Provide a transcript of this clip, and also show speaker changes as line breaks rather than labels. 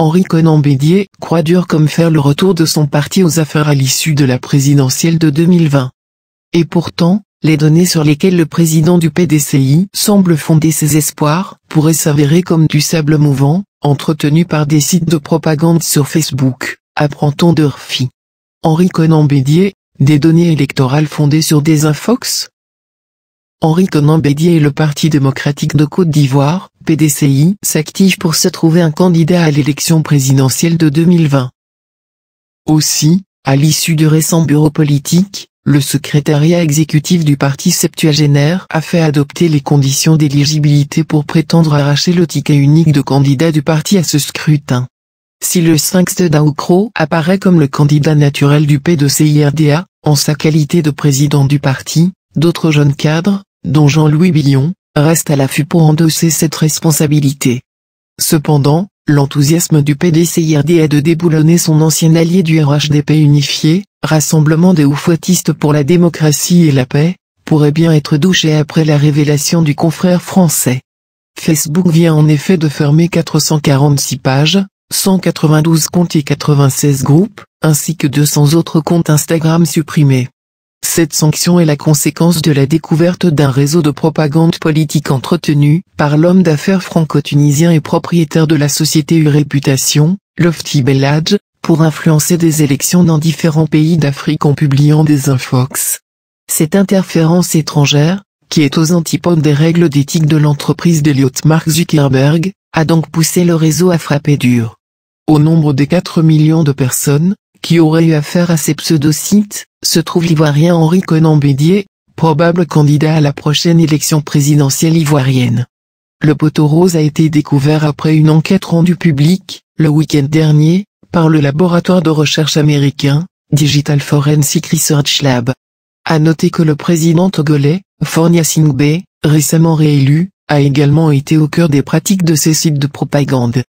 Henri Conan Bédier croit dur comme faire le retour de son parti aux affaires à l'issue de la présidentielle de 2020. Et pourtant, les données sur lesquelles le président du PDCI semble fonder ses espoirs pourraient s'avérer comme du sable mouvant, entretenu par des sites de propagande sur Facebook, apprend-on de Henri Conan Bédier, des données électorales fondées sur des infox, Henri Conan Bédier et le Parti démocratique de Côte d'Ivoire, PDCI, s'activent pour se trouver un candidat à l'élection présidentielle de 2020. Aussi, à l'issue du récent bureau politique, le secrétariat exécutif du parti septuagénaire a fait adopter les conditions d'éligibilité pour prétendre arracher le ticket unique de candidat du parti à ce scrutin. Si le 5 de Daoukro apparaît comme le candidat naturel du p en sa qualité de président du parti, d'autres jeunes cadres, dont Jean-Louis Billon, reste à l'affût pour endosser cette responsabilité. Cependant, l'enthousiasme du PDCIRD est de déboulonner son ancien allié du RHDP unifié, Rassemblement des oufotistes pour la démocratie et la paix, pourrait bien être douché après la révélation du confrère français. Facebook vient en effet de fermer 446 pages, 192 comptes et 96 groupes, ainsi que 200 autres comptes Instagram supprimés. Cette sanction est la conséquence de la découverte d'un réseau de propagande politique entretenu par l'homme d'affaires franco-tunisien et propriétaire de la société U-Réputation, Lofti Belladge, pour influencer des élections dans différents pays d'Afrique en publiant des infox. Cette interférence étrangère, qui est aux antipodes des règles d'éthique de l'entreprise d'Eliot Mark Zuckerberg, a donc poussé le réseau à frapper dur. Au nombre des 4 millions de personnes, qui aurait eu affaire à ces pseudo-sites, se trouve l'ivoirien Henri Conan Bédier, probable candidat à la prochaine élection présidentielle ivoirienne. Le poteau rose a été découvert après une enquête rendue publique, le week-end dernier, par le laboratoire de recherche américain, Digital Forensic Research Lab. A noter que le président togolais, Fornia Singbe, récemment réélu, a également été au cœur des pratiques de ces sites de propagande.